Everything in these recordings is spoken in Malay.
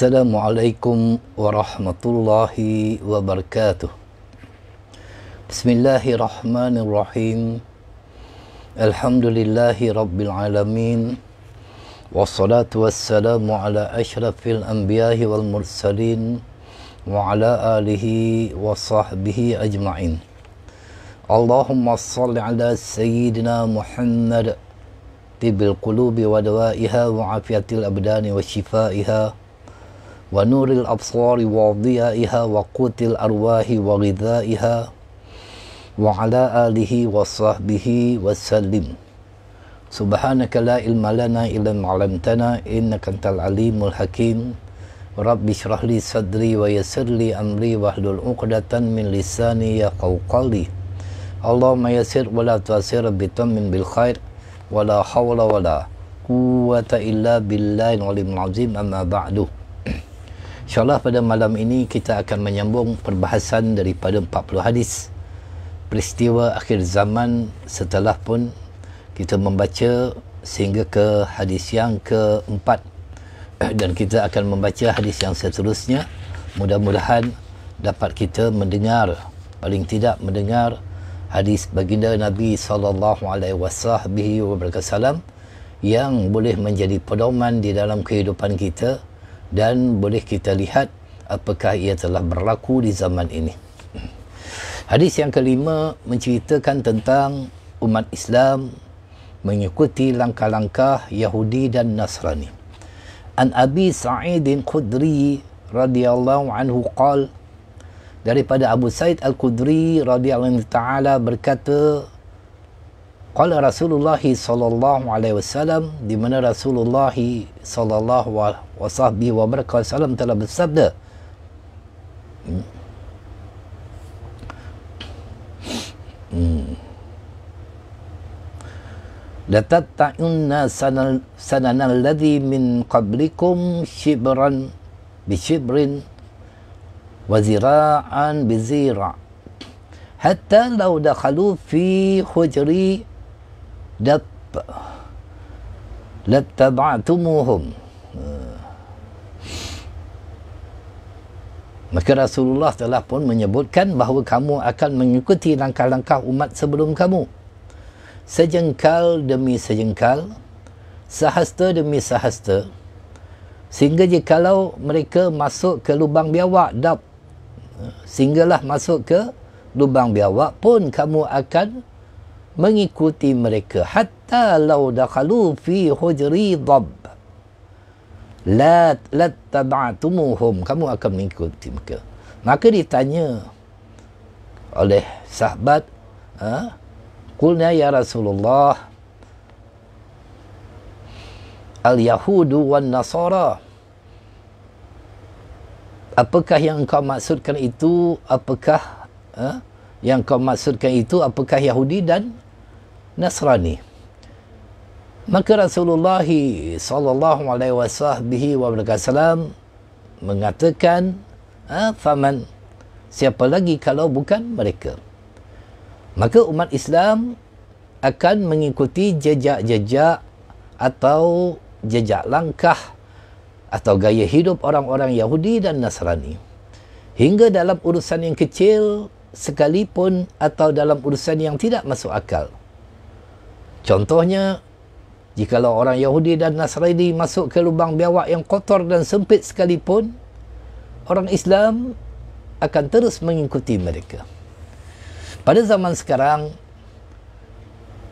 السلام عليكم ورحمة الله وبركاته بسم الله الرحمن الرحيم الحمد لله رب العالمين والصلاة والسلام على أشرف الأنبياء والمرسلين وعلى آله وصحبه أجمعين اللهم صل على سيدنا محمد طب القلوب ودوائها وعافية الأبدان وشفائها ونور الأبصار وضيائها وقوت الأرواح وغذائها وعلى آله وصحبه وسلم سبحانك لا علم لنا إلا ما علمتنا إنك أنت العليم الحكيم رب اشرح لي صدري ويسر لي أمري واحلل عقدة من لساني يقو قولي اللهم يسر ولا تعسر بتمم بالخير ولا حول ولا قوة إلا بالله العلي العظيم أما بعد InsyaAllah pada malam ini kita akan menyambung perbahasan daripada 40 hadis peristiwa akhir zaman setelah pun kita membaca sehingga ke hadis yang keempat dan kita akan membaca hadis yang seterusnya mudah-mudahan dapat kita mendengar paling tidak mendengar hadis baginda Nabi saw yang boleh menjadi pedoman di dalam kehidupan kita dan boleh kita lihat apakah ia telah berlaku di zaman ini. Hadis yang kelima menceritakan tentang umat Islam mengikuti langkah-langkah Yahudi dan Nasrani. An Abi Sa'id Khudri radhiyallahu anhu qala daripada Abu Said Al-Khudri radhiyallahu taala berkata قال رسول الله صلى الله عليه وسلم دمنا رسول الله صلى الله وصحبه وبركة وسلم telah bersabda لتتعن سنن الذي من قبلكم شبرا بشبر وزراعا بزيرا حتى لو دخلوا في خجري dab lattaba'tumuhum Maka Rasulullah telah pun menyebutkan bahawa kamu akan mengikuti langkah-langkah umat sebelum kamu. Sejengkal demi sejengkal, sahasta demi sahasta, sehingga jikalau mereka masuk ke lubang biawak, dap, sehinggalah masuk ke lubang biawak pun kamu akan mengikuti mereka hatta law dakhalu fi hujri dab la tabatumuhum. kamu akan mengikuti mereka maka ditanya oleh sahabat ha? kulna ya rasulullah al yahudu wan nasara apakah yang kau maksudkan itu apakah ha? yang kau maksudkan itu apakah yahudi dan Nasrani. Maka Rasulullah sallallahu alaihi wasallam mengatakan, ha, "Faman siapa lagi kalau bukan mereka?" Maka umat Islam akan mengikuti jejak-jejak atau jejak langkah atau gaya hidup orang-orang Yahudi dan Nasrani. Hingga dalam urusan yang kecil sekalipun atau dalam urusan yang tidak masuk akal. Contohnya, jika orang Yahudi dan Nasrani masuk ke lubang biawak yang kotor dan sempit sekalipun, orang Islam akan terus mengikuti mereka. Pada zaman sekarang,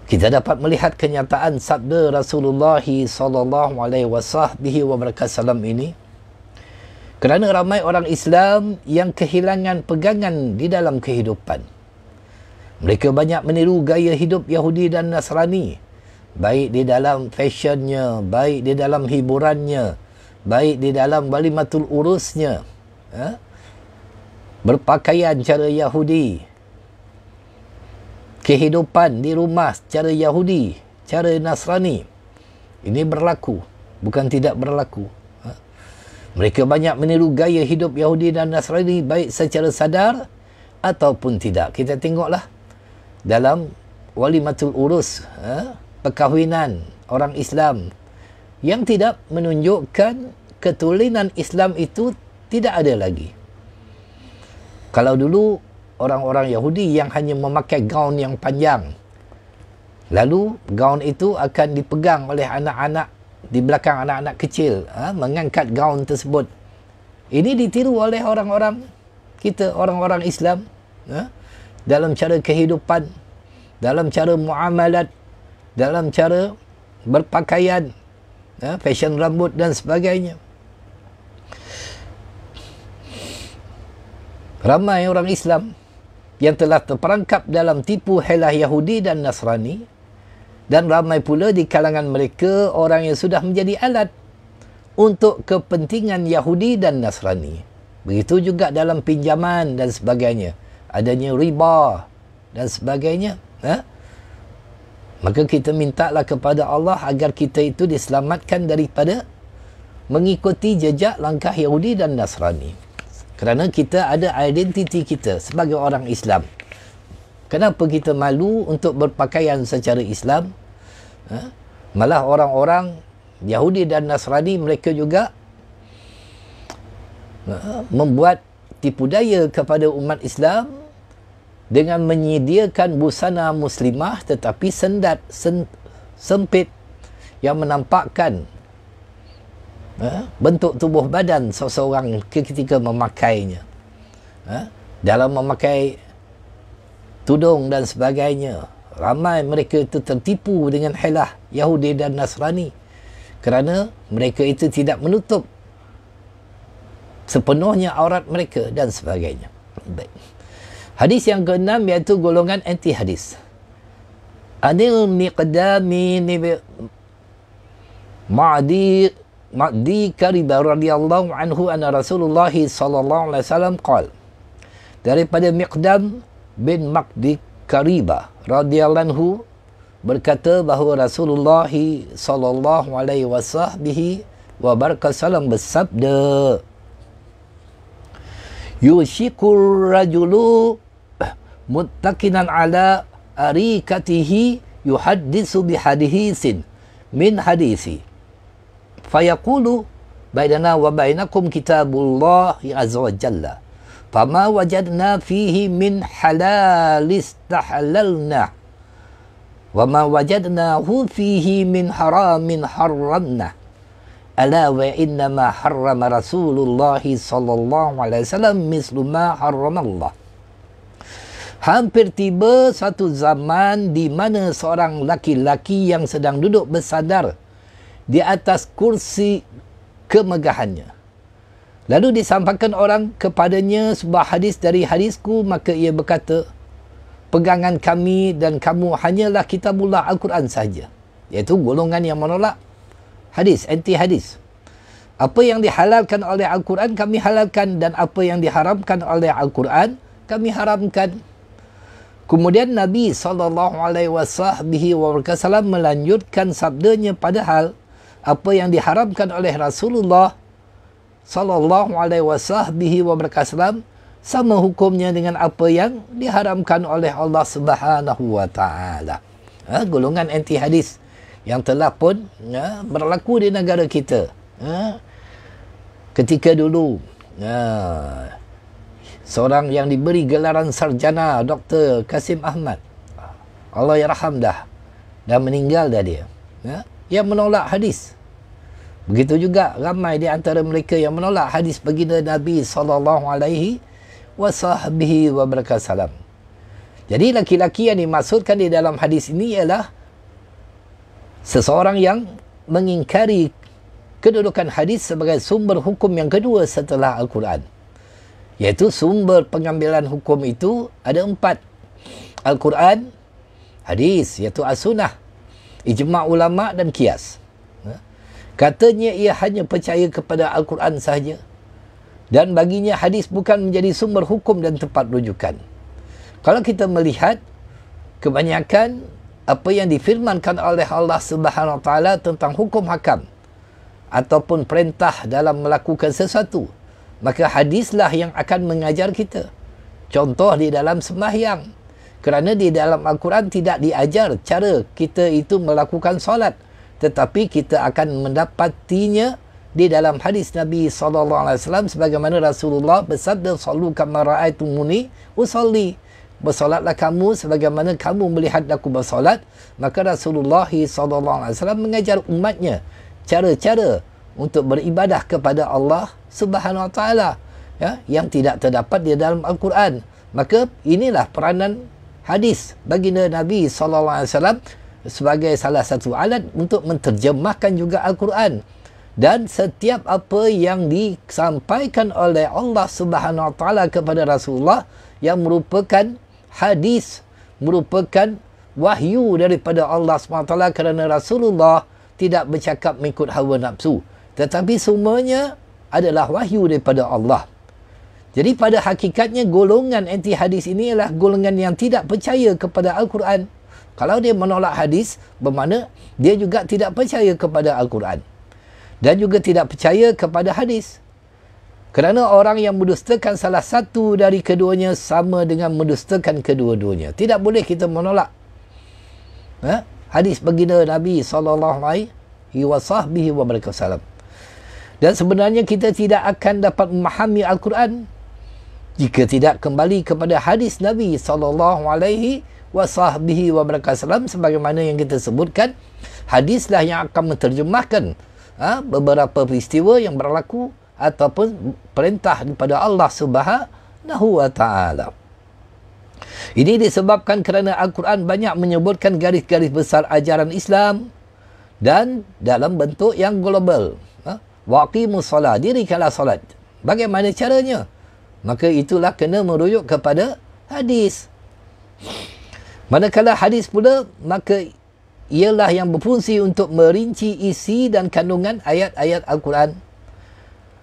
kita dapat melihat kenyataan sabda Rasulullah SAW alaihi wasallam ini. Kerana ramai orang Islam yang kehilangan pegangan di dalam kehidupan. Mereka banyak meniru gaya hidup Yahudi dan Nasrani. Baik di dalam fashionnya, baik di dalam hiburannya, baik di dalam balimatul urusnya. Ha? Berpakaian cara Yahudi. Kehidupan di rumah cara Yahudi, cara Nasrani. Ini berlaku, bukan tidak berlaku. Ha? Mereka banyak meniru gaya hidup Yahudi dan Nasrani baik secara sadar ataupun tidak. Kita tengoklah dalam walimatul urus eh, perkahwinan orang Islam yang tidak menunjukkan ketulinan Islam itu tidak ada lagi. Kalau dulu orang-orang Yahudi yang hanya memakai gaun yang panjang lalu gaun itu akan dipegang oleh anak-anak di belakang anak-anak kecil eh, mengangkat gaun tersebut. Ini ditiru oleh orang-orang kita, orang-orang Islam. Eh? dalam cara kehidupan, dalam cara muamalat, dalam cara berpakaian, ya, fashion rambut dan sebagainya. Ramai orang Islam yang telah terperangkap dalam tipu helah Yahudi dan Nasrani dan ramai pula di kalangan mereka orang yang sudah menjadi alat untuk kepentingan Yahudi dan Nasrani. Begitu juga dalam pinjaman dan sebagainya adanya riba dan sebagainya ha? maka kita mintalah kepada Allah agar kita itu diselamatkan daripada mengikuti jejak langkah Yahudi dan Nasrani kerana kita ada identiti kita sebagai orang Islam kenapa kita malu untuk berpakaian secara Islam ha? malah orang-orang Yahudi dan Nasrani mereka juga ha, membuat tipu daya kepada umat Islam dengan menyediakan busana muslimah tetapi sendat sen, sempit yang menampakkan eh, bentuk tubuh badan seseorang ketika memakainya eh, dalam memakai tudung dan sebagainya ramai mereka itu tertipu dengan helah Yahudi dan Nasrani kerana mereka itu tidak menutup sepenuhnya aurat mereka dan sebagainya. Baik. Hadis yang keenam iaitu golongan anti hadis. Anil miqdami ni ma'di ma'di kariba radhiyallahu anhu anna Rasulullah sallallahu alaihi wasallam qol daripada Miqdam bin Maqdi kariba radhiyallahu anhu berkata bahawa Rasulullah sallallahu alaihi wasallam bersabda يوشك الرجل متكنا على أريكته يحدث بحديث من حديث فيقول بيننا وبينكم كتاب الله عز وجل فما وجدنا فيه من حلال استحللنا وما وجدناه فيه من حرام حرمنا ala wa inna ma harrama rasulullah sallallahu alaihi wasallam mislu ma harrama Allah Hampir tiba satu zaman di mana seorang laki-laki yang sedang duduk bersadar di atas kursi kemegahannya. Lalu disampaikan orang kepadanya sebuah hadis dari hadisku maka ia berkata pegangan kami dan kamu hanyalah kitabullah Al-Quran saja. Iaitu golongan yang menolak hadis anti hadis apa yang dihalalkan oleh Al-Quran kami halalkan dan apa yang diharamkan oleh Al-Quran kami haramkan kemudian Nabi SAW melanjutkan sabdanya padahal apa yang diharamkan oleh Rasulullah sallallahu alaihi wasahbihi sama hukumnya dengan apa yang diharamkan oleh Allah Subhanahu wa taala. Ha, golongan anti hadis yang telah pun ya, berlaku di negara kita ya. ketika dulu ya, seorang yang diberi gelaran sarjana Dr. Kasim Ahmad Allah yarham dah dan meninggal dah dia ya. yang menolak hadis begitu juga ramai di antara mereka yang menolak hadis baginda Nabi sallallahu alaihi wasahbihi wa barakallahu jadi laki-laki yang dimaksudkan di dalam hadis ini ialah seseorang yang mengingkari kedudukan hadis sebagai sumber hukum yang kedua setelah Al-Quran. Iaitu sumber pengambilan hukum itu ada empat. Al-Quran, hadis, iaitu as-sunnah, ijma' ulama' dan kias. Ha? Katanya ia hanya percaya kepada Al-Quran sahaja. Dan baginya hadis bukan menjadi sumber hukum dan tempat rujukan. Kalau kita melihat kebanyakan apa yang difirmankan oleh Allah Subhanahu Taala tentang hukum hakam ataupun perintah dalam melakukan sesuatu maka hadislah yang akan mengajar kita contoh di dalam sembahyang kerana di dalam Al-Quran tidak diajar cara kita itu melakukan solat tetapi kita akan mendapatinya di dalam hadis Nabi sallallahu alaihi wasallam sebagaimana Rasulullah bersabda sallu kama raaitumuni usolli bersolatlah kamu sebagaimana kamu melihat aku bersolat maka Rasulullah SAW mengajar umatnya cara-cara untuk beribadah kepada Allah Subhanahu wa taala ya yang tidak terdapat di dalam Al-Quran maka inilah peranan hadis bagi Nabi SAW sebagai salah satu alat untuk menterjemahkan juga Al-Quran dan setiap apa yang disampaikan oleh Allah Subhanahu wa taala kepada Rasulullah yang merupakan hadis merupakan wahyu daripada Allah SWT kerana Rasulullah tidak bercakap mengikut hawa nafsu. Tetapi semuanya adalah wahyu daripada Allah. Jadi pada hakikatnya golongan anti hadis ini ialah golongan yang tidak percaya kepada Al-Quran. Kalau dia menolak hadis, bermakna dia juga tidak percaya kepada Al-Quran. Dan juga tidak percaya kepada hadis. Kerana orang yang mendustakan salah satu dari keduanya sama dengan mendustakan kedua-duanya. Tidak boleh kita menolak. Ha? Hadis baginda Nabi sallallahu alaihi wasahbihi wa baraka salam. Dan sebenarnya kita tidak akan dapat memahami Al-Quran jika tidak kembali kepada hadis Nabi sallallahu alaihi wasahbihi wa baraka salam sebagaimana yang kita sebutkan hadislah yang akan menerjemahkan ha? beberapa peristiwa yang berlaku ataupun perintah daripada Allah Subhanahu wa taala. Ini disebabkan kerana Al-Quran banyak menyebutkan garis-garis besar ajaran Islam dan dalam bentuk yang global. Ha? Waqimus salat, dirikanlah solat. Bagaimana caranya? Maka itulah kena merujuk kepada hadis. Manakala hadis pula, maka ialah yang berfungsi untuk merinci isi dan kandungan ayat-ayat Al-Quran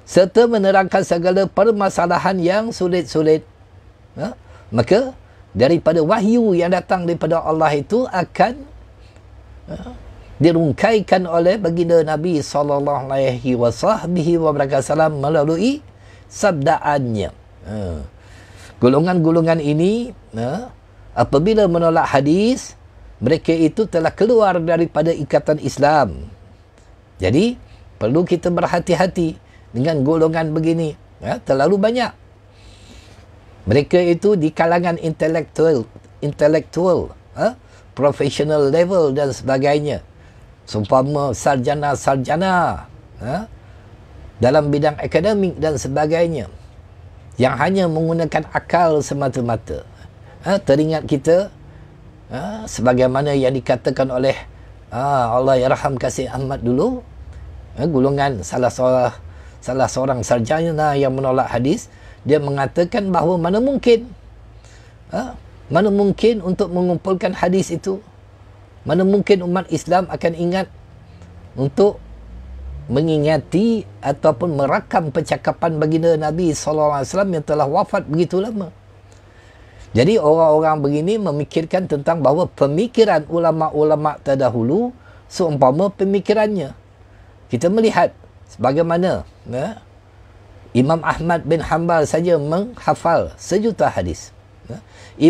serta menerangkan segala permasalahan yang sulit-sulit. Ha? Maka daripada wahyu yang datang daripada Allah itu akan ha? dirungkaikan oleh baginda Nabi SAW melalui sabdaannya. Ha. Golongan-golongan ha? ini ha? apabila menolak hadis, mereka itu telah keluar daripada ikatan Islam. Jadi, perlu kita berhati-hati dengan golongan begini ya, terlalu banyak mereka itu di kalangan intelektual intelektual ha? professional level dan sebagainya seumpama sarjana-sarjana ha? dalam bidang akademik dan sebagainya yang hanya menggunakan akal semata-mata ha? teringat kita ha? sebagaimana yang dikatakan oleh ha, Allah Ya Rahman Kasih Ahmad dulu ha? gulungan salah seorang salah seorang sarjana yang menolak hadis dia mengatakan bahawa mana mungkin ha? mana mungkin untuk mengumpulkan hadis itu mana mungkin umat Islam akan ingat untuk mengingati ataupun merakam percakapan baginda Nabi SAW yang telah wafat begitu lama jadi orang-orang begini memikirkan tentang bahawa pemikiran ulama-ulama terdahulu seumpama pemikirannya kita melihat sebagaimana ya, Imam Ahmad bin Hanbal saja menghafal sejuta hadis. Ya.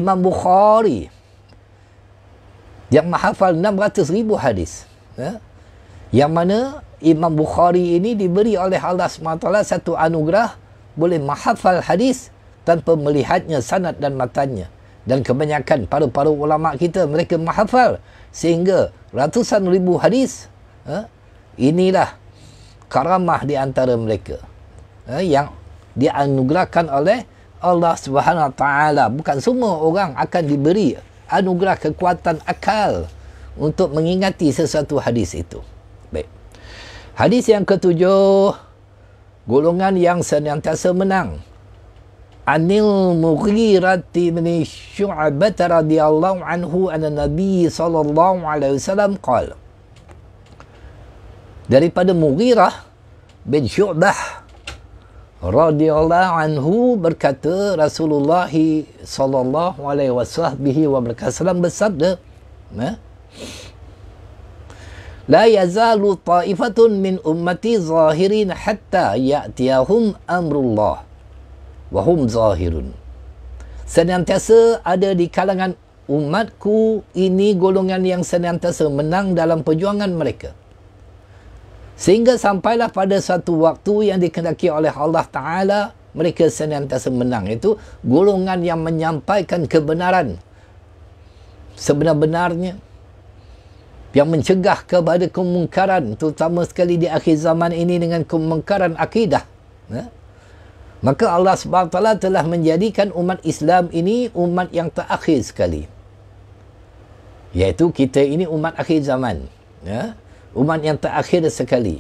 Imam Bukhari yang menghafal 600 ribu hadis. Ya. Yang mana Imam Bukhari ini diberi oleh Allah SWT satu anugerah boleh menghafal hadis tanpa melihatnya sanat dan matanya. Dan kebanyakan para-para ulama kita mereka menghafal sehingga ratusan ribu hadis. Ya. Inilah karamah di antara mereka eh, yang dianugerahkan oleh Allah Subhanahu Wa taala bukan semua orang akan diberi anugerah kekuatan akal untuk mengingati sesuatu hadis itu baik hadis yang ketujuh golongan yang senantiasa menang Anil Mughirati bin Syu'bah radhiyallahu anhu anna Nabi sallallahu alaihi wasallam qala daripada Mughirah bin Syu'bah radhiyallahu anhu berkata Rasulullah sallallahu alaihi wasallam wa berkasalam bersabda eh? لا يزال طائفة من أمتي ظاهرين حتى يأتيهم أمر الله وهم ظاهرون senantiasa ada di kalangan umatku ini golongan yang senantiasa menang dalam perjuangan mereka Sehingga sampailah pada satu waktu yang dikendaki oleh Allah Ta'ala, mereka senantiasa menang. Itu golongan yang menyampaikan kebenaran sebenar-benarnya. Yang mencegah kepada kemungkaran, terutama sekali di akhir zaman ini dengan kemungkaran akidah. Ya? Maka Allah SWT telah menjadikan umat Islam ini umat yang terakhir sekali. Iaitu kita ini umat akhir zaman. Ya? umat yang terakhir sekali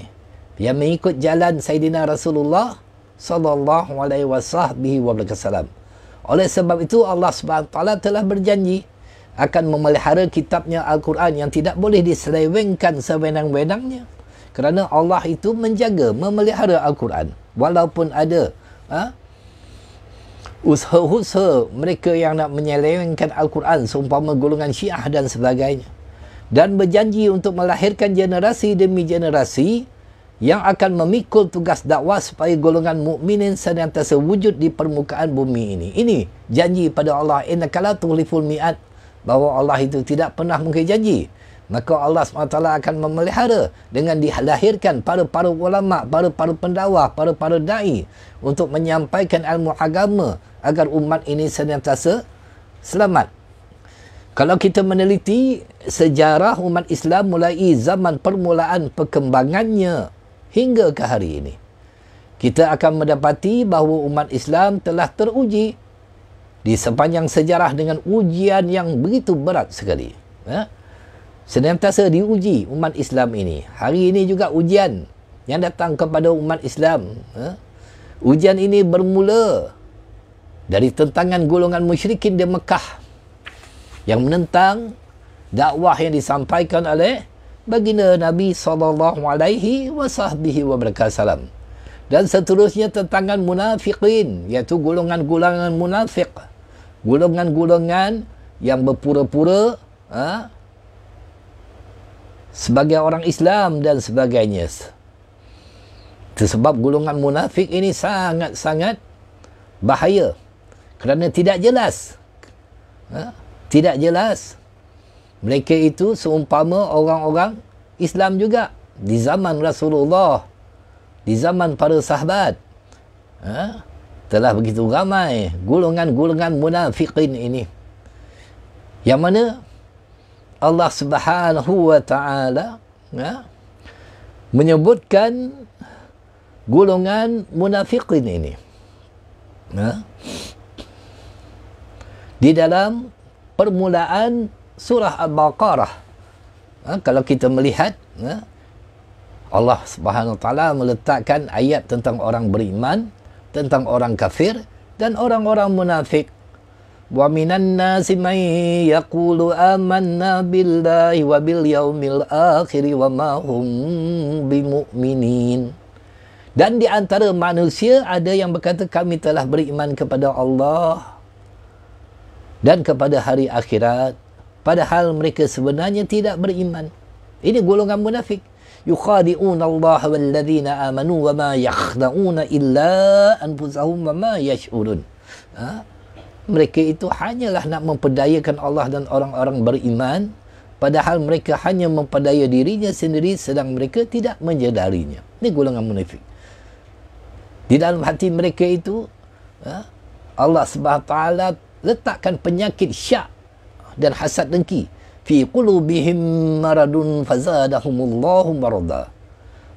yang mengikut jalan Sayyidina Rasulullah sallallahu alaihi wasallam. Oleh sebab itu Allah Subhanahu taala telah berjanji akan memelihara kitabnya Al-Quran yang tidak boleh diselewengkan sewenang-wenangnya. Kerana Allah itu menjaga, memelihara Al-Quran. Walaupun ada ha, usaha-usaha mereka yang nak menyelewengkan Al-Quran. Seumpama golongan syiah dan sebagainya dan berjanji untuk melahirkan generasi demi generasi yang akan memikul tugas dakwah supaya golongan mukminin senantiasa wujud di permukaan bumi ini. Ini janji pada Allah innaka la tukhliful miat bahawa Allah itu tidak pernah mungkin janji. Maka Allah SWT akan memelihara dengan dilahirkan para-para ulama, para-para pendawa, para-para da'i untuk menyampaikan ilmu agama agar umat ini senantiasa selamat kalau kita meneliti sejarah umat Islam mulai zaman permulaan perkembangannya hingga ke hari ini, kita akan mendapati bahawa umat Islam telah teruji di sepanjang sejarah dengan ujian yang begitu berat sekali. Ya? Senantiasa uji umat Islam ini. Hari ini juga ujian yang datang kepada umat Islam. Ya? Ujian ini bermula dari tentangan golongan musyrikin di Mekah yang menentang dakwah yang disampaikan oleh baginda Nabi sallallahu alaihi wasahbihi wa barakatuh. Dan seterusnya tentangan munafiqin iaitu golongan-golongan munafik golongan-golongan yang berpura-pura ha, sebagai orang Islam dan sebagainya. Sebab golongan munafik ini sangat-sangat bahaya kerana tidak jelas. Ha? tidak jelas. Mereka itu seumpama orang-orang Islam juga di zaman Rasulullah, di zaman para sahabat. Ha? Telah begitu ramai gulungan-gulungan munafikin ini. Yang mana Allah Subhanahu wa taala ha? menyebutkan gulungan munafikin ini. Ha? di dalam permulaan surah Al-Baqarah. Ha, kalau kita melihat ha, Allah Subhanahu taala meletakkan ayat tentang orang beriman, tentang orang kafir dan orang-orang munafik. Wa minan nasi may yaqulu amanna billahi wa bil yaumil akhir wa ma hum bimumin. Dan di antara manusia ada yang berkata kami telah beriman kepada Allah dan kepada hari akhirat padahal mereka sebenarnya tidak beriman ini golongan munafik yukhadi'un Allah walladhina amanu wa ma yakhda'una illa anfusahum wa ma yash'urun ha? mereka itu hanyalah nak memperdayakan Allah dan orang-orang beriman padahal mereka hanya memperdaya dirinya sendiri sedang mereka tidak menyedarinya ini golongan munafik di dalam hati mereka itu ha? Allah Subhanahu taala letakkan penyakit syak dan hasad dengki fi qulubihim maradun fazadahumullahu marada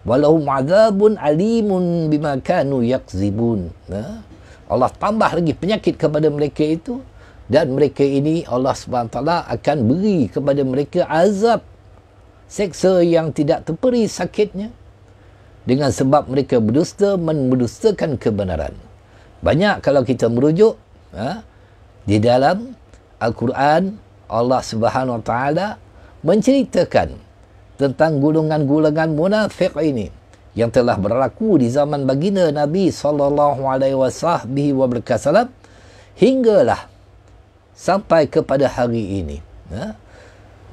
walahum azabun alimun bima kanu yakzibun ha? Allah tambah lagi penyakit kepada mereka itu dan mereka ini Allah SWT akan beri kepada mereka azab seksa yang tidak terperi sakitnya dengan sebab mereka berdusta mendustakan kebenaran banyak kalau kita merujuk ha? di dalam Al-Quran Allah Subhanahu Wa Taala menceritakan tentang gulungan-gulungan munafik ini yang telah berlaku di zaman baginda Nabi sallallahu alaihi wasallam hinggalah sampai kepada hari ini. Ya?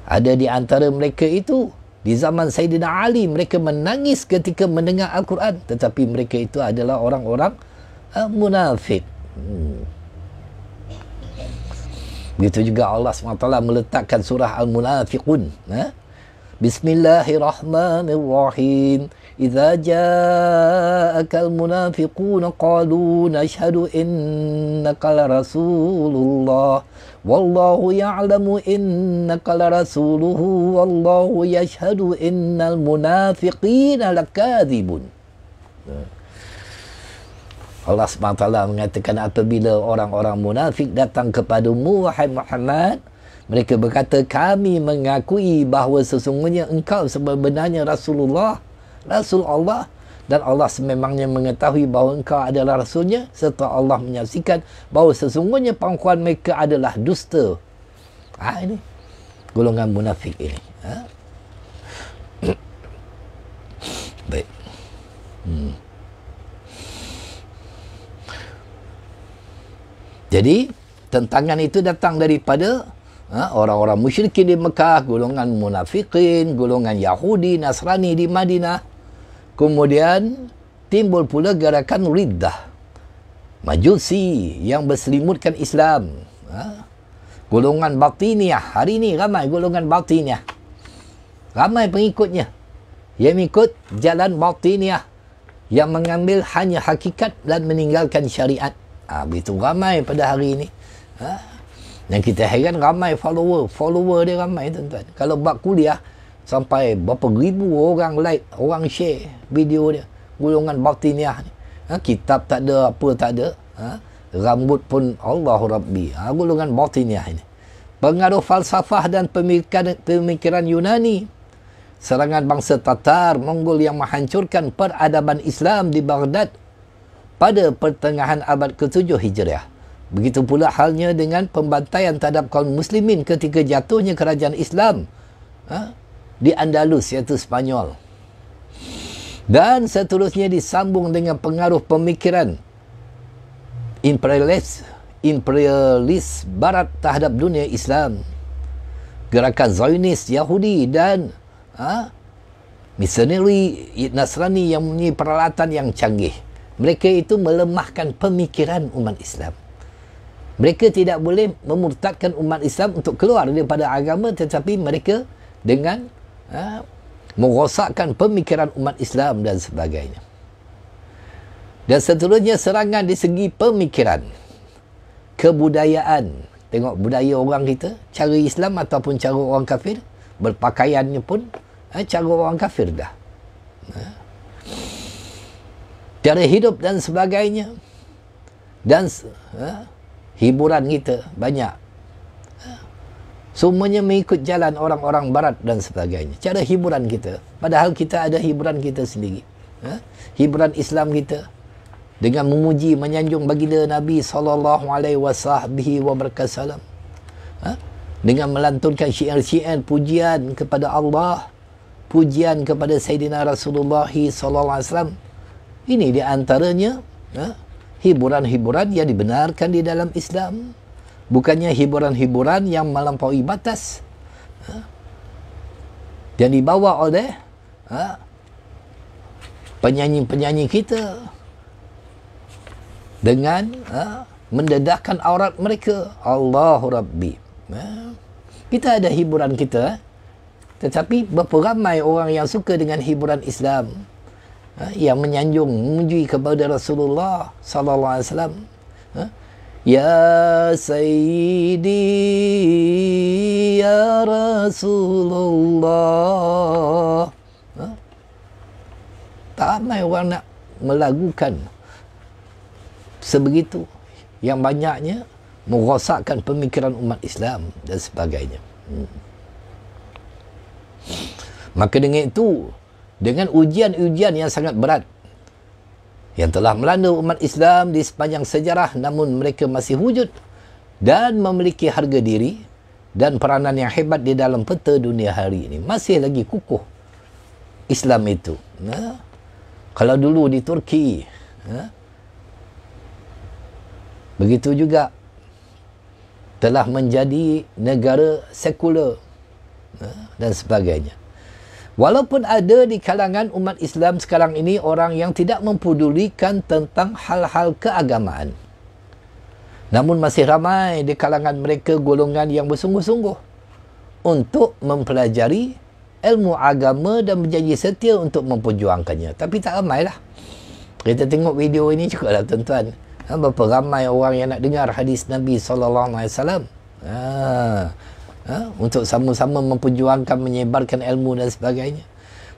Ada di antara mereka itu di zaman Sayyidina Ali mereka menangis ketika mendengar Al-Quran tetapi mereka itu adalah orang-orang ha, munafik. Hmm. Begitu juga Allah SWT meletakkan surah Al-Munafiqun. Ha? Bismillahirrahmanirrahim. Iza ja'aka al-munafiqun qalu nashhadu innaka rasulullah wallahu ya'lamu innaka rasuluhu wallahu yashhadu innal munafiqina lakadhibun. Ha. Allah SWT mengatakan apabila orang-orang munafik datang kepadamu wahai Muhammad mereka berkata kami mengakui bahawa sesungguhnya engkau sebenarnya Rasulullah Rasul Allah dan Allah sememangnya mengetahui bahawa engkau adalah Rasulnya serta Allah menyaksikan bahawa sesungguhnya pangkuan mereka adalah dusta ha, ini golongan munafik ini ha? baik hmm. Jadi tentangan itu datang daripada ha, orang-orang musyrik di Mekah, golongan munafikin, golongan Yahudi, Nasrani di Madinah. Kemudian timbul pula gerakan riddah. Majusi yang berselimutkan Islam. Ha? Golongan batiniah. Hari ini ramai golongan batiniah. Ramai pengikutnya. Yang mengikut jalan batiniah. Yang mengambil hanya hakikat dan meninggalkan syariat. Ha, begitu ramai pada hari ini. Ha? Dan kita heran ramai follower. Follower dia ramai tuan-tuan. Kalau buat kuliah, sampai berapa ribu orang like, orang share video dia. Gulungan batiniah ni. Ha? Kitab tak ada, apa tak ada. Ha? Rambut pun Allah Rabbi. Ha? Gulungan batiniah ini. Pengaruh falsafah dan pemikiran, pemikiran Yunani. Serangan bangsa Tatar, Mongol yang menghancurkan peradaban Islam di Baghdad pada pertengahan abad ke-7 Hijriah. Begitu pula halnya dengan pembantaian terhadap kaum muslimin ketika jatuhnya kerajaan Islam ha? di Andalus iaitu Spanyol. Dan seterusnya disambung dengan pengaruh pemikiran imperialis, imperialis barat terhadap dunia Islam. Gerakan Zionis Yahudi dan ha? misioneri Nasrani yang mempunyai peralatan yang canggih. Mereka itu melemahkan pemikiran umat Islam. Mereka tidak boleh memurtadkan umat Islam untuk keluar daripada agama tetapi mereka dengan ha, merosakkan pemikiran umat Islam dan sebagainya. Dan seterusnya serangan di segi pemikiran, kebudayaan. Tengok budaya orang kita, cara Islam ataupun cara orang kafir, berpakaiannya pun ha, cara orang kafir dah. Ha cara hidup dan sebagainya dan eh, hiburan kita banyak ha. semuanya mengikut jalan orang-orang barat dan sebagainya cara hiburan kita padahal kita ada hiburan kita sendiri eh, hiburan Islam kita dengan memuji menyanjung baginda Nabi sallallahu alaihi Wasallam, wa berkasalam eh, dengan melantunkan syair-syair pujian kepada Allah pujian kepada Sayyidina Rasulullah sallallahu alaihi wasallam ini di antaranya ha? hiburan-hiburan yang dibenarkan di dalam Islam. Bukannya hiburan-hiburan yang melampaui batas. Ya, yang dibawa oleh ha? penyanyi-penyanyi kita dengan mendedahkan aurat mereka. Allahu Rabbi. kita ada hiburan kita eh? tetapi berapa ramai orang yang suka dengan hiburan Islam? Ha, yang menyanjung menuju kepada Rasulullah sallallahu alaihi wasallam ha? ya sayyidi ya rasulullah ha? tak ramai orang nak melagukan sebegitu yang banyaknya merosakkan pemikiran umat Islam dan sebagainya hmm. maka dengan itu dengan ujian-ujian yang sangat berat yang telah melanda umat Islam di sepanjang sejarah namun mereka masih wujud dan memiliki harga diri dan peranan yang hebat di dalam peta dunia hari ini masih lagi kukuh Islam itu nah, ha? kalau dulu di Turki nah, ha? begitu juga telah menjadi negara sekuler nah, ha? dan sebagainya Walaupun ada di kalangan umat Islam sekarang ini orang yang tidak mempedulikan tentang hal-hal keagamaan. Namun masih ramai di kalangan mereka golongan yang bersungguh-sungguh untuk mempelajari ilmu agama dan berjanji setia untuk memperjuangkannya. Tapi tak ramailah. Kita tengok video ini cukup lah tuan-tuan. Ha, berapa ramai orang yang nak dengar hadis Nabi SAW. Haa ha? untuk sama-sama memperjuangkan menyebarkan ilmu dan sebagainya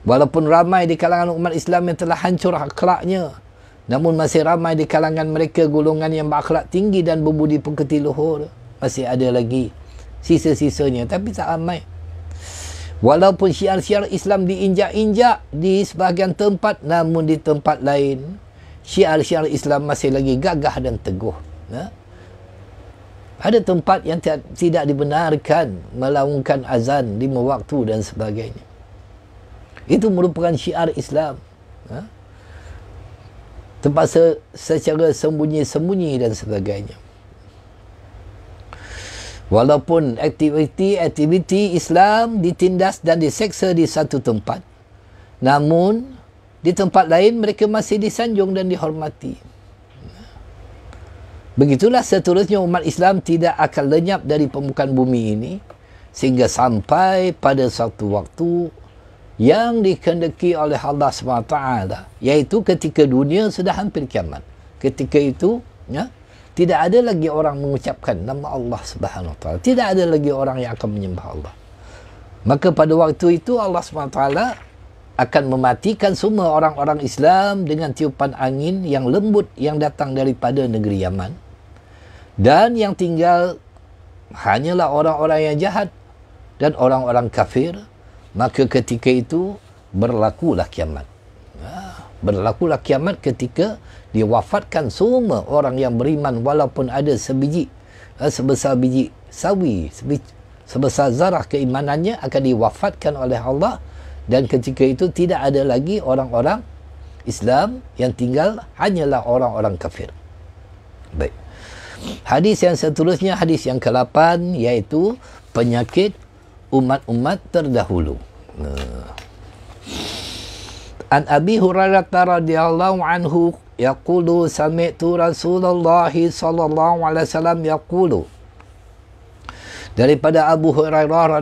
walaupun ramai di kalangan umat Islam yang telah hancur akhlaknya namun masih ramai di kalangan mereka golongan yang berakhlak tinggi dan berbudi pekerti luhur masih ada lagi sisa-sisanya tapi tak ramai walaupun syiar-syiar Islam diinjak-injak di sebahagian tempat namun di tempat lain syiar-syiar Islam masih lagi gagah dan teguh ha? ada tempat yang tidak dibenarkan melaungkan azan di waktu dan sebagainya itu merupakan syiar Islam ha? tempat se- secara sembunyi-sembunyi dan sebagainya walaupun aktiviti-aktiviti Islam ditindas dan diseksa di satu tempat namun di tempat lain mereka masih disanjung dan dihormati Begitulah seterusnya umat Islam tidak akan lenyap dari permukaan bumi ini sehingga sampai pada satu waktu yang dikendaki oleh Allah SWT iaitu ketika dunia sudah hampir kiamat. Ketika itu, ya, tidak ada lagi orang mengucapkan nama Allah Subhanahu Wa Taala. Tidak ada lagi orang yang akan menyembah Allah. Maka pada waktu itu Allah SWT akan mematikan semua orang-orang Islam dengan tiupan angin yang lembut yang datang daripada negeri Yaman dan yang tinggal hanyalah orang-orang yang jahat dan orang-orang kafir maka ketika itu berlakulah kiamat ha, berlakulah kiamat ketika diwafatkan semua orang yang beriman walaupun ada sebiji ha, sebesar biji sawi sebesar zarah keimanannya akan diwafatkan oleh Allah dan ketika itu tidak ada lagi orang-orang Islam yang tinggal hanyalah orang-orang kafir baik Hadis yang seterusnya hadis yang ke-8 iaitu penyakit umat-umat terdahulu. An Abi Hurairah radhiyallahu anhu yaqulu sami'tu Rasulullah sallallahu alaihi wasallam yaqulu Daripada Abu Hurairah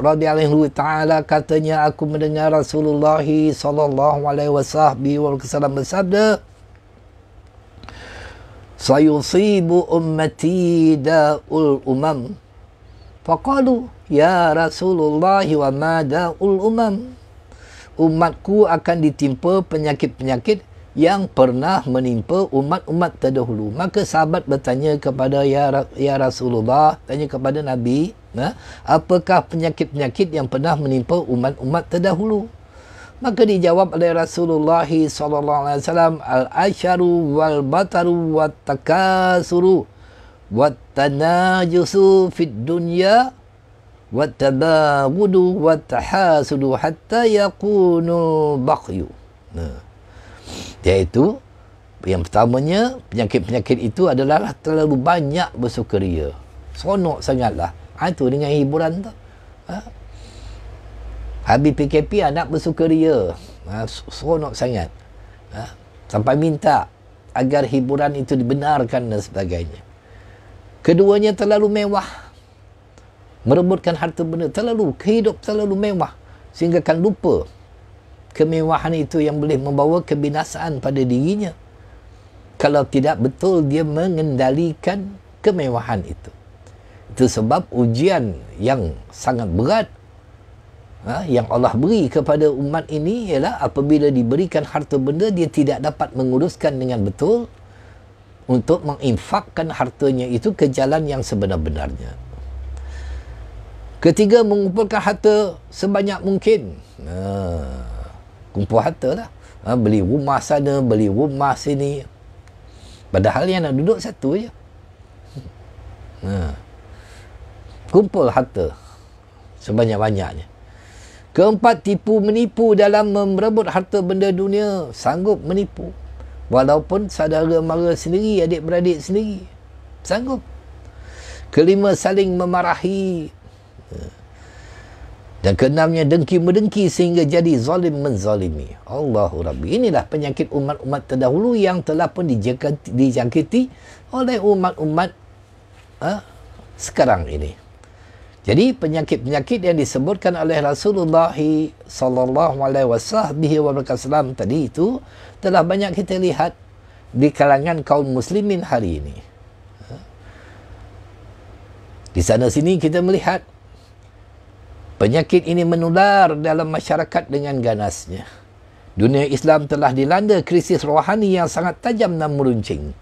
radhiyallahu taala katanya aku mendengar Rasulullah sallallahu alaihi wasallam bersabda sayusibu ummati da'ul umam faqalu ya rasulullah wa ma da'ul umam umatku akan ditimpa penyakit-penyakit yang pernah menimpa umat-umat terdahulu maka sahabat bertanya kepada ya ya rasulullah tanya kepada nabi nah apakah penyakit-penyakit yang pernah menimpa umat-umat terdahulu maka dijawab oleh Rasulullah SAW. al asharu wal bataru wat takasuru wat tanajusu fi dunya wat tabagudu wat tahasudu hatta yakunu baqyu nah iaitu yang pertamanya penyakit-penyakit itu adalah terlalu banyak bersukaria seronok sangatlah ha, itu dengan hiburan tu ha? Habis PKP anak bersukaria. Ha, seronok sangat. Ha, sampai minta agar hiburan itu dibenarkan dan sebagainya. Keduanya terlalu mewah. Merebutkan harta benda terlalu, kehidup terlalu mewah. Sehingga kan lupa kemewahan itu yang boleh membawa kebinasaan pada dirinya. Kalau tidak betul dia mengendalikan kemewahan itu. Itu sebab ujian yang sangat berat Ha? yang Allah beri kepada umat ini ialah apabila diberikan harta benda dia tidak dapat menguruskan dengan betul untuk menginfakkan hartanya itu ke jalan yang sebenar-benarnya. Ketiga mengumpulkan harta sebanyak mungkin. Ha, kumpul harta lah. Ha, beli rumah sana, beli rumah sini. Padahal yang nak duduk satu je. Ha, kumpul harta sebanyak-banyaknya. Keempat, tipu menipu dalam merebut harta benda dunia. Sanggup menipu. Walaupun saudara mara sendiri, adik-beradik sendiri. Sanggup. Kelima, saling memarahi. Dan keenamnya, dengki-mendengki sehingga jadi zalim menzalimi. Allahu Rabbi. Inilah penyakit umat-umat terdahulu yang telah pun dijangkiti oleh umat-umat ha, sekarang ini. Jadi penyakit-penyakit yang disebutkan oleh Rasulullah sallallahu alaihi wasallam tadi itu telah banyak kita lihat di kalangan kaum muslimin hari ini. Di sana sini kita melihat penyakit ini menular dalam masyarakat dengan ganasnya. Dunia Islam telah dilanda krisis rohani yang sangat tajam dan meruncing.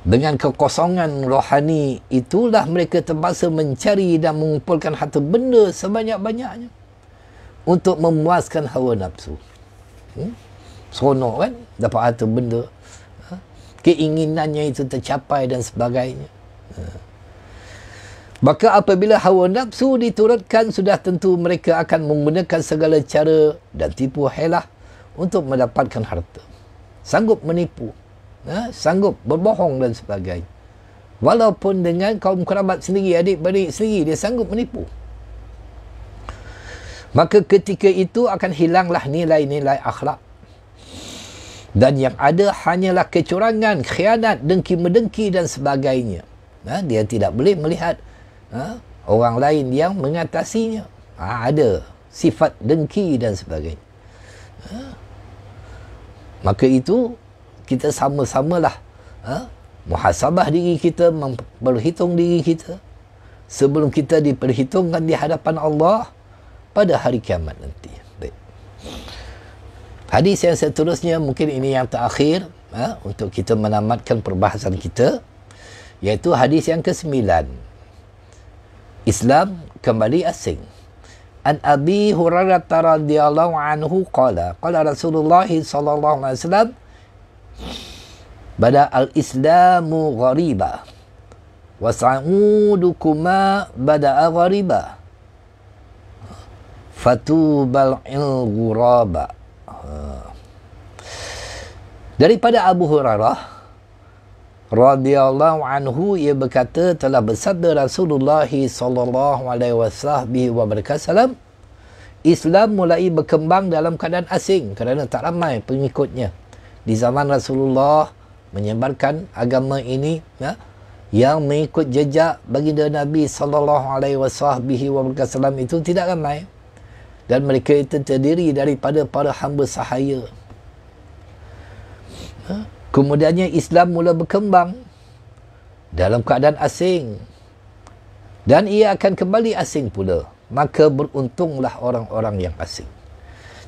Dengan kekosongan rohani itulah mereka terpaksa mencari dan mengumpulkan harta benda sebanyak-banyaknya untuk memuaskan hawa nafsu. Hmm? Seronok kan dapat harta benda. Ha? Keinginannya itu tercapai dan sebagainya. Ha. Maka apabila hawa nafsu diturutkan, sudah tentu mereka akan menggunakan segala cara dan tipu helah untuk mendapatkan harta. Sanggup menipu. Hmm? ha? sanggup berbohong dan sebagainya walaupun dengan kaum kerabat sendiri adik-beradik sendiri dia sanggup menipu maka ketika itu akan hilanglah nilai-nilai akhlak dan yang ada hanyalah kecurangan khianat dengki mendengki dan sebagainya ha? dia tidak boleh melihat ha? orang lain yang mengatasinya ha, ada sifat dengki dan sebagainya ha? maka itu kita sama-samalah ha? muhasabah diri kita memperhitung diri kita sebelum kita diperhitungkan di hadapan Allah pada hari kiamat nanti Baik. hadis yang seterusnya mungkin ini yang terakhir ha? untuk kita menamatkan perbahasan kita iaitu hadis yang ke-9 Islam kembali asing An Abi Hurairah radhiyallahu anhu qala qala Rasulullah sallallahu alaihi wasallam Bada al-Islamu ghariba. Wasa'udukuma bada'a ghariba. Fatubal il-ghuraba. Daripada Abu Hurairah radhiyallahu anhu ia berkata telah bersabda Rasulullah sallallahu alaihi wasallam wa barakallahu Islam mulai berkembang dalam keadaan asing kerana tak ramai pengikutnya di zaman Rasulullah menyebarkan agama ini ya, yang mengikut jejak baginda Nabi sallallahu alaihi wasallam itu tidak ramai dan mereka itu terdiri daripada para hamba sahaya. Ya, kemudiannya Islam mula berkembang dalam keadaan asing dan ia akan kembali asing pula maka beruntunglah orang-orang yang asing.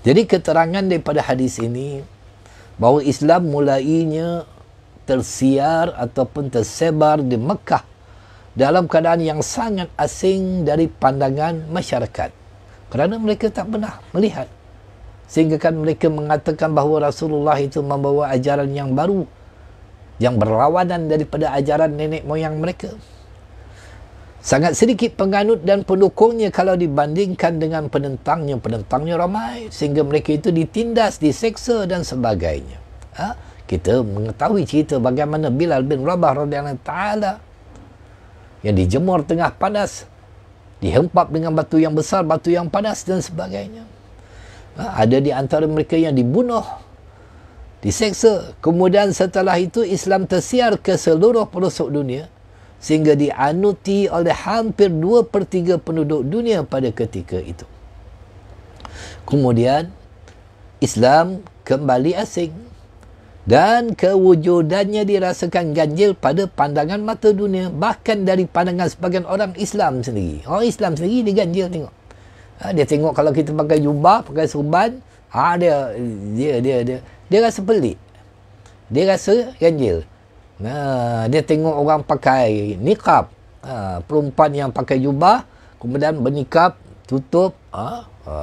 Jadi keterangan daripada hadis ini bahawa Islam mulainya tersiar ataupun tersebar di Mekah dalam keadaan yang sangat asing dari pandangan masyarakat kerana mereka tak pernah melihat sehingga kan mereka mengatakan bahawa Rasulullah itu membawa ajaran yang baru yang berlawanan daripada ajaran nenek moyang mereka Sangat sedikit penganut dan pendukungnya kalau dibandingkan dengan penentangnya. Penentangnya ramai sehingga mereka itu ditindas, diseksa dan sebagainya. Ha? Kita mengetahui cerita bagaimana Bilal bin Rabah radhiyallahu taala yang dijemur tengah panas, dihempap dengan batu yang besar, batu yang panas dan sebagainya. Ha? Ada di antara mereka yang dibunuh, diseksa. Kemudian setelah itu Islam tersiar ke seluruh pelosok dunia sehingga dianuti oleh hampir dua per 3 penduduk dunia pada ketika itu. Kemudian, Islam kembali asing dan kewujudannya dirasakan ganjil pada pandangan mata dunia bahkan dari pandangan sebagian orang Islam sendiri. Orang Islam sendiri dia ganjil tengok. Ha, dia tengok kalau kita pakai jubah, pakai serban, ha, dia, dia, dia, dia, dia, dia rasa pelik. Dia rasa ganjil. Nah, ha, dia tengok orang pakai nikab. Ha, perempuan yang pakai jubah kemudian bernikab tutup ha, ha.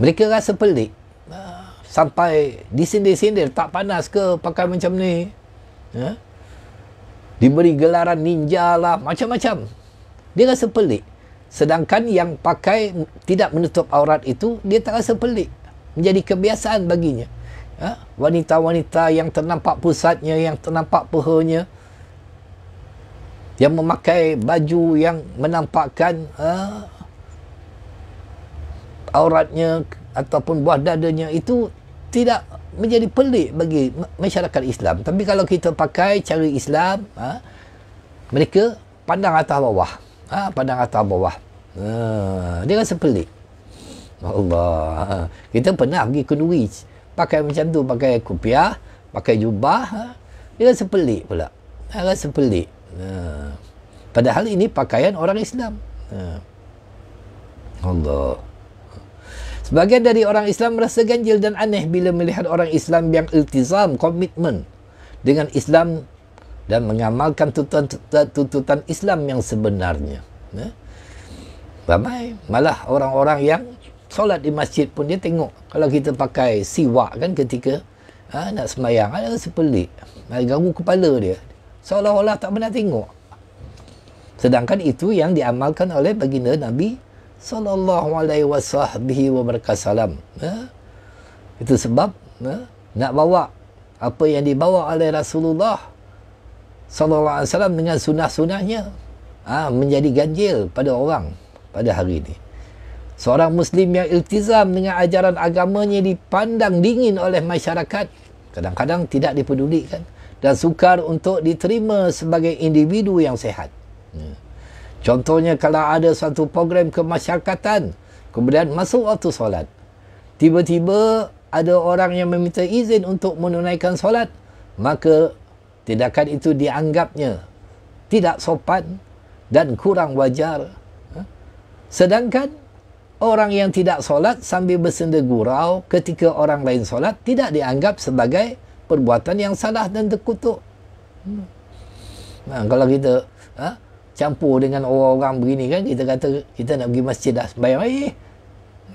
mereka rasa pelik ha, sampai disindir-sindir tak panas ke pakai macam ni ha? diberi gelaran ninja lah macam-macam dia rasa pelik sedangkan yang pakai tidak menutup aurat itu dia tak rasa pelik menjadi kebiasaan baginya Ha? wanita-wanita ha? yang ternampak pusatnya yang ternampak pehernya yang memakai baju yang menampakkan ha? auratnya ataupun buah dadanya itu tidak menjadi pelik bagi masyarakat Islam tapi kalau kita pakai cara Islam ha? mereka pandang atas bawah ha? pandang atas bawah ha? dia rasa pelik Allah ha. kita pernah pergi kenduri pakai macam tu pakai kupiah pakai jubah ha? dia rasa pelik pula dia rasa pelik ha. padahal ini pakaian orang Islam ha. Allah sebagian dari orang Islam merasa ganjil dan aneh bila melihat orang Islam yang iltizam komitmen dengan Islam dan mengamalkan tuntutan-tuntutan Islam yang sebenarnya ha? ramai malah orang-orang yang solat di masjid pun dia tengok kalau kita pakai siwak kan ketika ha, nak semayang ada rasa pelik ganggu kepala dia seolah-olah tak pernah tengok sedangkan itu yang diamalkan oleh baginda Nabi sallallahu alaihi wasahbihi wa barakasalam ha? itu sebab ha? nak bawa apa yang dibawa oleh Rasulullah sallallahu alaihi wasallam dengan sunnah sunahnya ha? menjadi ganjil pada orang pada hari ini Seorang Muslim yang iltizam dengan ajaran agamanya dipandang dingin oleh masyarakat. Kadang-kadang tidak dipedulikan. Dan sukar untuk diterima sebagai individu yang sehat. Hmm. Contohnya kalau ada satu program kemasyarakatan. Kemudian masuk waktu solat. Tiba-tiba ada orang yang meminta izin untuk menunaikan solat. Maka tindakan itu dianggapnya tidak sopan dan kurang wajar. Hmm. Sedangkan orang yang tidak solat sambil bersenda ketika orang lain solat tidak dianggap sebagai perbuatan yang salah dan terkutuk. Hmm. Nah, kalau kita ha, campur dengan orang-orang begini kan, kita kata kita nak pergi masjid dah sembahyang. Eh,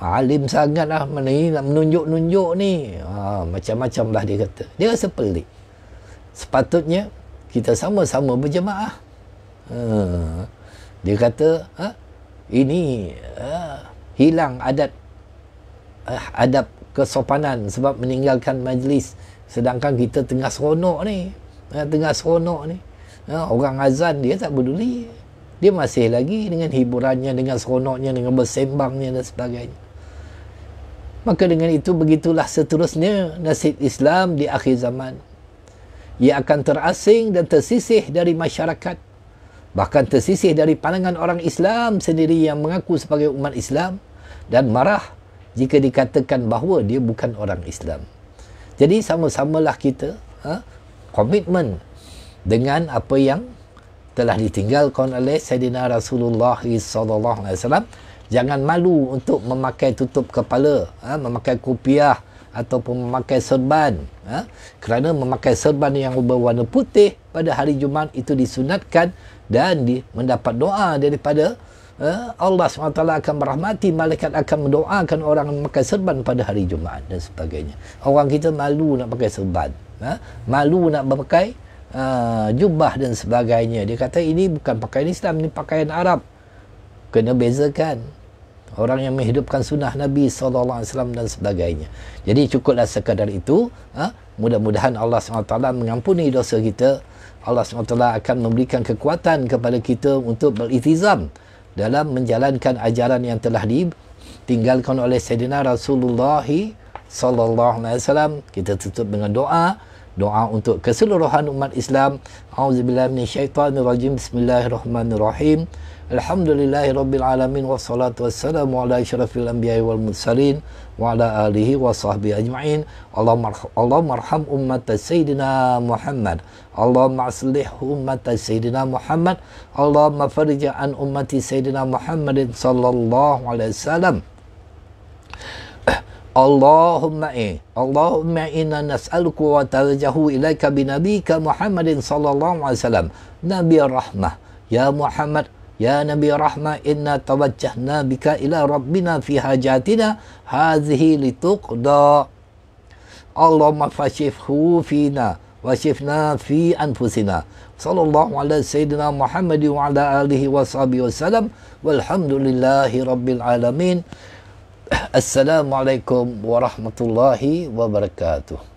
alim sangat lah nak menunjuk-nunjuk ni. Ha, macam-macam lah dia kata. Dia rasa pelik. Sepatutnya kita sama-sama berjemaah. Ha, dia kata, ha, ini ha, hilang adat uh, eh, adab kesopanan sebab meninggalkan majlis sedangkan kita tengah seronok ni uh, tengah seronok ni uh, orang azan dia tak peduli dia masih lagi dengan hiburannya dengan seronoknya dengan bersembangnya dan sebagainya maka dengan itu begitulah seterusnya nasib Islam di akhir zaman ia akan terasing dan tersisih dari masyarakat bahkan tersisih dari pandangan orang Islam sendiri yang mengaku sebagai umat Islam dan marah jika dikatakan bahawa dia bukan orang Islam. Jadi sama-samalah kita ha, komitmen dengan apa yang telah ditinggalkan oleh Sayyidina Rasulullah SAW. jangan malu untuk memakai tutup kepala ha, memakai kopiah ataupun memakai serban ha, kerana memakai serban yang berwarna putih pada hari Jumaat itu disunatkan dan di, mendapat doa daripada eh, Allah SWT akan merahmati malaikat akan mendoakan orang yang memakai serban pada hari Jumaat dan sebagainya orang kita malu nak pakai serban eh, malu nak memakai uh, jubah dan sebagainya dia kata ini bukan pakaian Islam ini pakaian Arab kena bezakan orang yang menghidupkan sunnah Nabi SAW dan sebagainya. Jadi cukuplah sekadar itu. Ha? Mudah-mudahan Allah SWT mengampuni dosa kita. Allah SWT akan memberikan kekuatan kepada kita untuk beritizam dalam menjalankan ajaran yang telah ditinggalkan oleh Sayyidina Rasulullah sallallahu kita tutup dengan doa doa untuk keseluruhan umat Islam auzubillahi minasyaitanirrajim bismillahirrahmanirrahim الحمد لله رب العالمين والصلاة والسلام على أشرف الأنبياء والمرسلين وعلى آله وصحبه أجمعين اللهم ارحم أمة سيدنا محمد اللهم أصلح أمة سيدنا محمد اللهم فرج عن أمة سيدنا محمد صلى الله عليه وسلم اللهم إيه اللهم إنا نسألك وترجه إليك بنبيك محمد صلى الله عليه وسلم نبي الرحمة يا محمد يا نبي رحمة إنا توجهنا بك إلى ربنا في حاجاتنا هذه لتقضى اللهم فشفه فينا وشفنا في أنفسنا صلى الله على سيدنا محمد وعلى آله وصحبه وسلم والحمد لله رب العالمين السلام عليكم ورحمة الله وبركاته